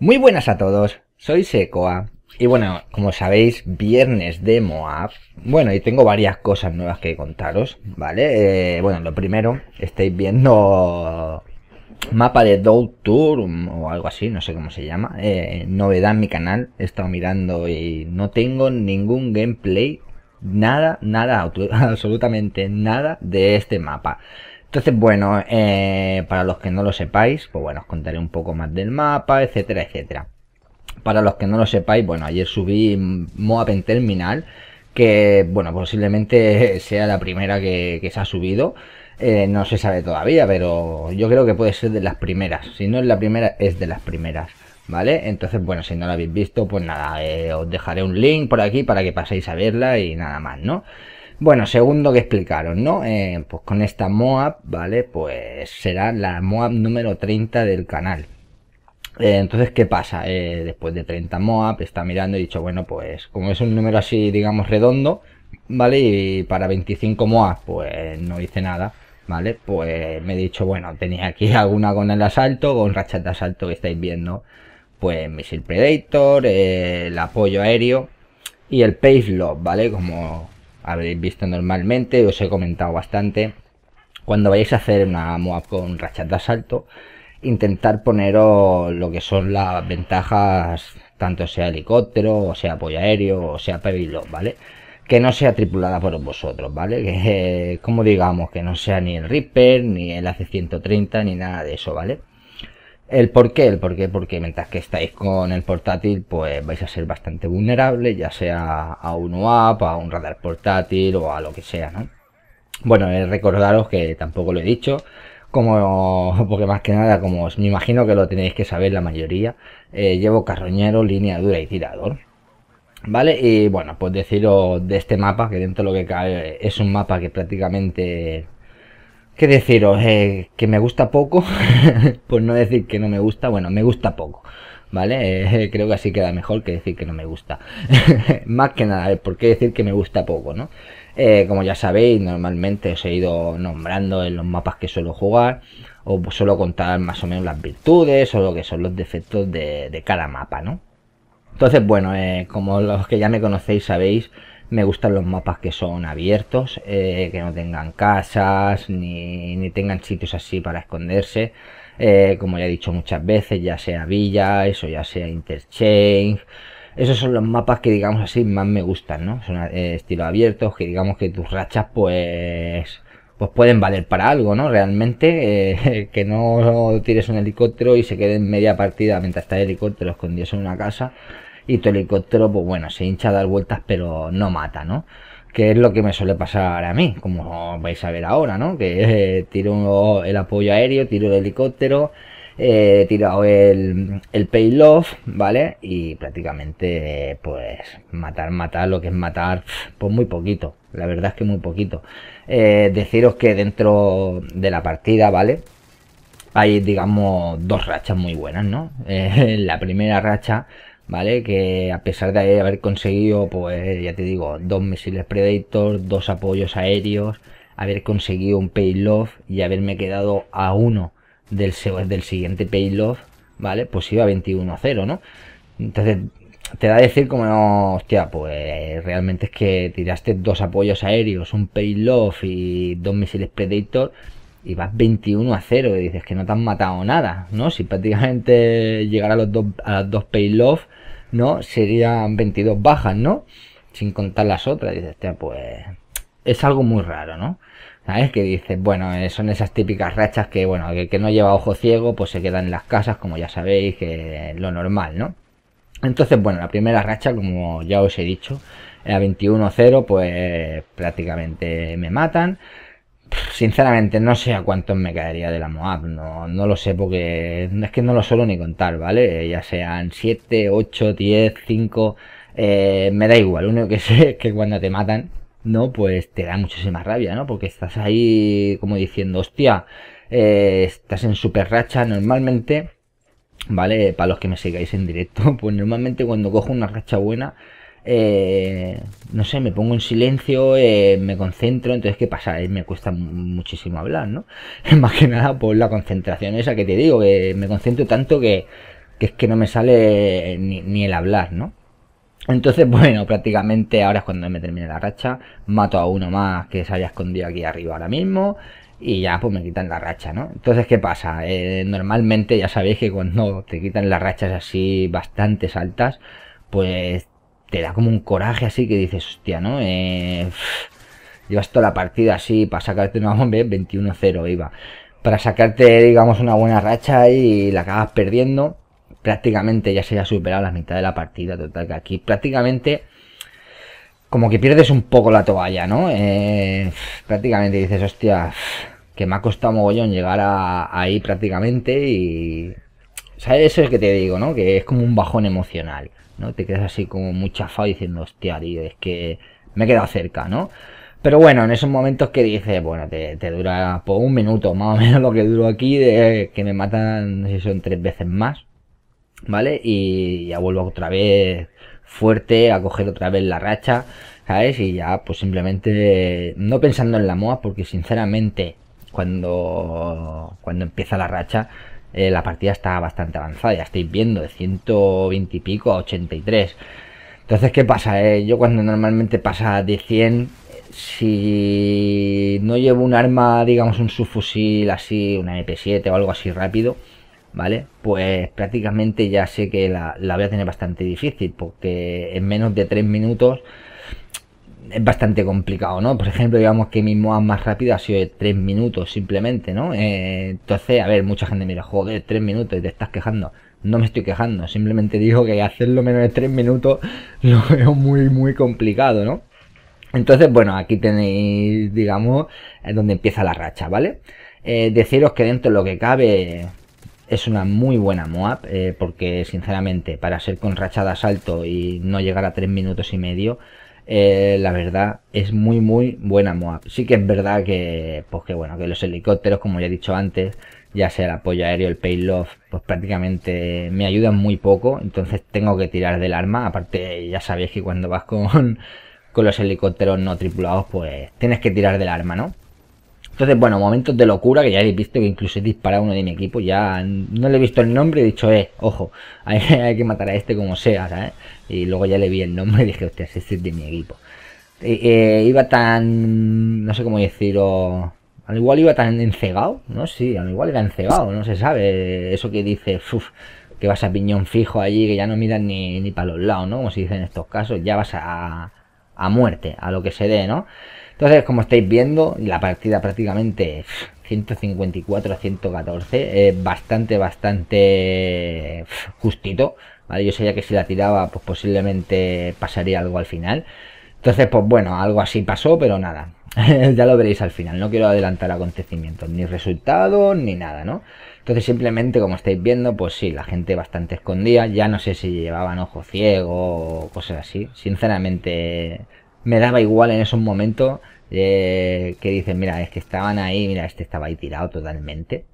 Muy buenas a todos, soy Secoa y bueno, como sabéis, viernes de Moab. Bueno, y tengo varias cosas nuevas que contaros, ¿vale? Eh, bueno, lo primero, estáis viendo mapa de Dow Tour um, o algo así, no sé cómo se llama. Eh, novedad en mi canal, he estado mirando y no tengo ningún gameplay, nada, nada, absolutamente nada de este mapa. Entonces, bueno, eh, para los que no lo sepáis, pues bueno, os contaré un poco más del mapa, etcétera, etcétera. Para los que no lo sepáis, bueno, ayer subí Moab en Terminal, que, bueno, posiblemente sea la primera que se ha subido. Eh, no se sabe todavía, pero yo creo que puede ser de las primeras. Si no es la primera, es de las primeras. ¿Vale? Entonces, bueno, si no la habéis visto, pues nada, eh, os dejaré un link por aquí para que paséis a verla y nada más, ¿no? Bueno, segundo que explicaron, ¿no? Eh, pues con esta MOAB, ¿vale? Pues será la MOAB número 30 del canal. entonces, ¿qué pasa? después de 30 MOAB, está mirando y dicho, bueno, pues como es un número así, digamos, redondo, ¿vale? Y para 25 MOAB, pues no hice nada ¿vale? Pues me he dicho, bueno, tenéis aquí alguna con el asalto, con rachas de asalto que estáis viendo, pues Missile Predator, eh, el apoyo aéreo y el Lock, ¿vale? Como habréis visto normalmente, os he comentado bastante. Cuando vayáis a hacer una MOAB con rachas de asalto, intentar poneros lo que son las ventajas, tanto sea helicóptero, o sea apoyo aéreo, o sea Payload, ¿vale? que no sea tripulada por vosotros, ¿vale? Que, eh, como digamos, que no sea ni el Reaper, ni el AC-130, ni nada de eso, ¿vale? El por qué, el por qué, porque mientras que estáis con el portátil, pues vais a ser bastante vulnerable, ya sea a un UAP, a un radar portátil o a lo que sea, ¿no? Bueno, eh, recordaros que tampoco lo he dicho, como porque más que nada, como os me imagino que lo tenéis que saber la mayoría, eh, llevo carroñero, línea dura y tirador. ¿Vale? Y bueno, pues deciros de este mapa, que dentro de lo que cae es un mapa que prácticamente... ¿Qué deciros? Eh, que me gusta poco, pues no decir que no me gusta, bueno, me gusta poco. ¿Vale? Eh, creo que así queda mejor que decir que no me gusta. Más que nada, eh, ¿por qué decir que me gusta poco, no? como ya sabéis, normalmente os he ido nombrando en los mapas que suelo jugar, o suelo contar más o menos las virtudes o lo que son los defectos de, de cada mapa, ¿no? Entonces, bueno, eh, como los que ya me conocéis sabéis, me gustan los mapas que son abiertos, eh, que no tengan casas, ni, ni, tengan sitios así para esconderse. Eh, como ya he dicho muchas veces, ya sea villa, eso ya sea interchange. Esos son los mapas que digamos así más me gustan, ¿no? Son estilo abiertos, que digamos que tus rachas pues pues pueden valer para algo, ¿no? Realmente, eh, que no tires un helicóptero y se quede en media partida mientras está el helicóptero escondido en una casa y tu helicóptero, pues bueno, se hincha a dar vueltas pero no mata, ¿no? Que es lo que me suele pasar a mí, como vais a ver ahora, ¿no? Que eh, tiro el apoyo aéreo, tiro el helicóptero, eh, he tirado el, el payload ¿vale? Y prácticamente, pues, matar, matar, lo que es matar, pues muy poquito. La verdad es que muy poquito. Eh, deciros que dentro de la partida, ¿vale? Hay, digamos, dos rachas muy buenas, ¿no? Eh, la primera racha, ¿vale? Que a pesar de haber conseguido, pues, ya te digo, dos misiles Predator, dos apoyos aéreos, haber conseguido un payoff y haberme quedado a uno del, del siguiente payload, ¿vale? Pues iba 21 a 0, ¿no? Entonces te da a decir como, no, hostia, pues realmente es que tiraste dos apoyos aéreos, un payload y dos misiles Predator y vas 21 a 0 y dices que no te han matado nada, ¿no? Si prácticamente llegar a, los dos, a ¿no? Serían 22 bajas, ¿no? Sin contar las otras, dices, hostia, pues es algo muy raro, ¿no? ¿Sabes? Que dice bueno, eh, son esas típicas rachas que, bueno, que, no lleva ojo ciego, pues se quedan en las casas, como ya sabéis, que es lo normal, ¿no? Entonces, bueno, la primera racha, como ya os he dicho, a 21-0, pues prácticamente me matan. Sinceramente, no sé a cuántos me caería de la Moab, no, no lo sé porque es que no lo suelo ni contar, ¿vale? Ya sean 7, 8, 10, 5, me da igual, lo único que sé es que cuando te matan, ¿no? Pues te da muchísima rabia, ¿no? Porque estás ahí como diciendo, hostia, eh, estás en super racha normalmente, ¿vale? Para los que me sigáis en directo, pues normalmente cuando cojo una racha buena, eh, no sé, me pongo en silencio, eh, me concentro, entonces ¿qué pasa? me cuesta muchísimo hablar, ¿no? Más que nada por la concentración esa que te digo, que me concentro tanto que, que es que no me sale ni el hablar, ¿no? Entonces, bueno, prácticamente ahora es cuando me termine la racha. Mato a uno más que se había escondido aquí arriba ahora mismo. Y ya, pues me quitan la racha, ¿no? Entonces, ¿qué pasa? Eh, normalmente ya sabéis que cuando te quitan las rachas así bastante altas, pues te da como un coraje así que dices, hostia, ¿no? Eh, llevas toda la partida así para sacarte una bomba, 21-0 ¿eh? iba. Para sacarte, digamos, una buena racha y la acabas perdiendo prácticamente ya se ha superado la mitad de la partida, total, que aquí prácticamente como que pierdes un poco la toalla, ¿no? Eh, prácticamente dices, hostia, que me ha costado mogollón llegar a, ahí prácticamente y... ¿Sabes? Eso es que te digo, ¿no? Que es como un bajón emocional, ¿no? Te quedas así como muy chafado diciendo, hostia, tío, es que me he quedado cerca, ¿no? Pero bueno, en esos momentos que dices, bueno, te, dura por pues, un minuto más o menos lo que duro aquí, de que me matan, no sé si son tres veces más, ¿vale? Y ya vuelvo otra vez fuerte, a coger otra vez la racha, ¿sabes? Y ya pues simplemente no pensando en la MOA, porque sinceramente cuando, cuando empieza la racha eh, la partida está bastante avanzada, ya estáis viendo, de 120 y pico a 83. Entonces, ¿qué pasa? Eh? Yo cuando normalmente pasa de 100, si no llevo un arma, digamos un subfusil así, una MP7 o algo así rápido, ¿vale? Pues prácticamente ya sé que la, la voy a tener bastante difícil, porque en menos de 3 minutos es bastante complicado, ¿no? Por ejemplo, digamos que mi MOA más rápida ha sido de 3 minutos simplemente, ¿no? Eh, entonces, a ver, mucha gente mira, joder, 3 minutos y te estás quejando. No me estoy quejando, simplemente digo que hacerlo menos de 3 minutos lo veo muy, muy complicado, ¿no? Entonces, bueno, aquí tenéis, digamos, eh, donde empieza la racha, ¿vale? Eh, deciros que dentro de lo que cabe, es una muy buena MOAB eh, porque sinceramente para ser con rachada salto y no llegar a 3 minutos y medio eh, la verdad es muy muy buena MOAB sí que es verdad que pues que bueno que los helicópteros como ya he dicho antes ya sea el apoyo aéreo el payload pues prácticamente me ayudan muy poco entonces tengo que tirar del arma aparte ya sabéis que cuando vas con con los helicópteros no tripulados pues tienes que tirar del arma no entonces, bueno, momentos de locura que ya he visto que incluso he disparado uno de mi equipo. Ya no le he visto el nombre he dicho, eh, ojo, hay, que matar a este como sea, ¿sabes? Y luego ya le vi el nombre y dije, hostia, este es de mi equipo. Eh, iba tan. no sé cómo decirlo. Al igual iba tan encegado, ¿no? Sí, al igual era encegado, no se sabe. Eso que dice, uff, que vas a piñón fijo allí, que ya no miras ni, ni para los lados, ¿no? Como se dice en estos casos, ya vas a, a muerte, a lo que se dé, ¿no? Entonces, como estáis viendo, la partida prácticamente 154 a 114, bastante, bastante justito. ¿vale? Yo sabía que si la tiraba, pues posiblemente pasaría algo al final. Entonces, pues bueno, algo así pasó, pero nada. ya lo veréis al final, no quiero adelantar acontecimientos, ni resultados, ni nada, ¿no? Entonces simplemente, como estáis viendo, pues sí, la gente bastante escondida, ya no sé si llevaban ojo ciego o cosas así, sinceramente me daba igual en esos momentos eh, que dicen, mira, es que estaban ahí, mira, este estaba ahí tirado totalmente.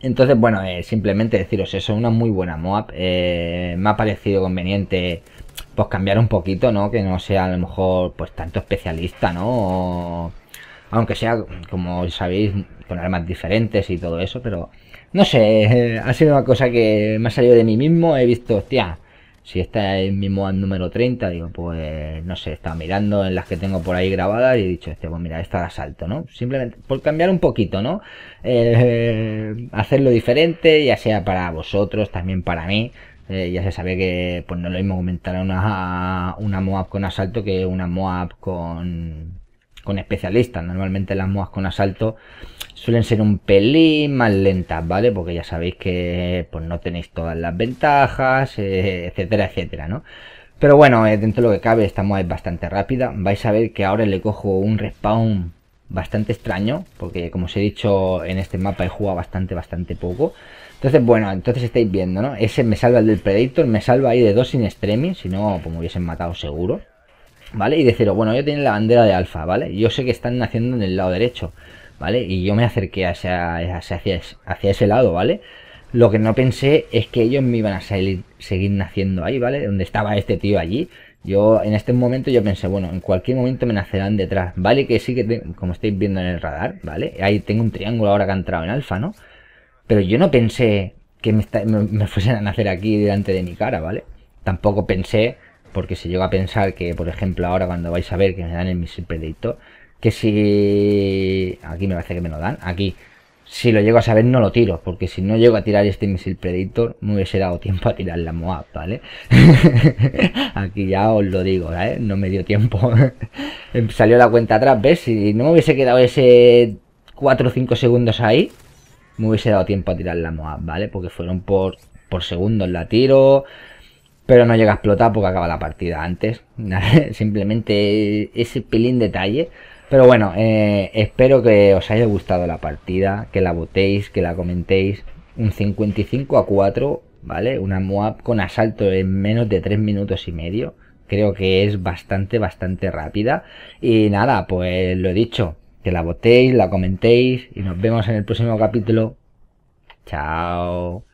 Entonces, bueno, eh, simplemente deciros eso, una muy buena MOAP. Eh, me ha parecido conveniente pues cambiar un poquito, ¿no? Que no sea a lo mejor pues tanto especialista, ¿no? aunque sea, como sabéis, con armas diferentes y todo eso, pero no sé, ha sido una cosa que me ha salido de mí mismo, he visto, hostia, si está es mi MOAD número 30, digo, pues no sé, estaba mirando en las que tengo por ahí grabadas y he dicho, este, pues mira, esta de asalto ¿no? Simplemente por cambiar un poquito, ¿no? Eh, hacerlo diferente, ya sea para vosotros, también para mí. Eh, ya se sabe que pues no lo mismo comentar una, una MOAB con asalto que una MOAB con, con especialistas. Normalmente las MOAB con asalto Suelen ser un pelín más lentas, ¿vale? Porque ya sabéis que pues, no tenéis todas las ventajas, eh, etcétera, etcétera, ¿no? Pero bueno, eh, dentro de lo que cabe, esta mod es bastante rápida. Vais a ver que ahora le cojo un respawn bastante extraño, porque como os he dicho, en este mapa he jugado bastante, bastante poco. Entonces, bueno, entonces estáis viendo, ¿no? Ese me salva el del Predator, me salva ahí de dos sin extremis, si no, pues me hubiesen matado seguro. ¿Vale? Y de cero, bueno, yo tienen la bandera de alfa, ¿vale? Yo sé que están haciendo en el lado derecho. ¿vale? Y yo me acerqué hacia, hacia ese lado, ¿vale? Lo que no pensé es que ellos me iban a salir, seguir naciendo ahí, ¿vale? Donde estaba este tío allí. Yo en este momento yo pensé, bueno, en cualquier momento me nacerán detrás, ¿vale? Que sí que, como estáis viendo en el radar, ¿vale? Ahí tengo un triángulo ahora que ha entrado en alfa, ¿no? Pero yo no pensé que me, fuesen a nacer aquí delante de mi cara, ¿vale? Tampoco pensé porque si llega a pensar que, por ejemplo, ahora cuando vais a ver que me dan el misil predictor, que si... Aquí me parece que me lo dan. Aquí. Si lo llego a saber, no lo tiro. Porque si no llego a tirar este misil predictor me hubiese dado tiempo a tirar la MOAB, ¿vale? Aquí ya os lo digo, ¿eh? No me dio tiempo. Em, salió la cuenta atrás, ¿ves? Si no me hubiese quedado ese 4 o 5 segundos ahí, me hubiese dado tiempo a tirar la MOAB, ¿vale? Porque fueron por, por segundos la tiro pero no llega a explotar porque acaba la partida antes. Simplemente ese pelín detalle pero bueno, eh, espero que os haya gustado la partida, que la votéis, que la comentéis. Un 55 a 4, ¿vale? Una MOAB con asalto en menos de 3 minutos y medio. Creo que es bastante, bastante rápida. Y nada, pues lo he dicho, que la votéis, la comentéis y nos vemos en el próximo capítulo. Chao.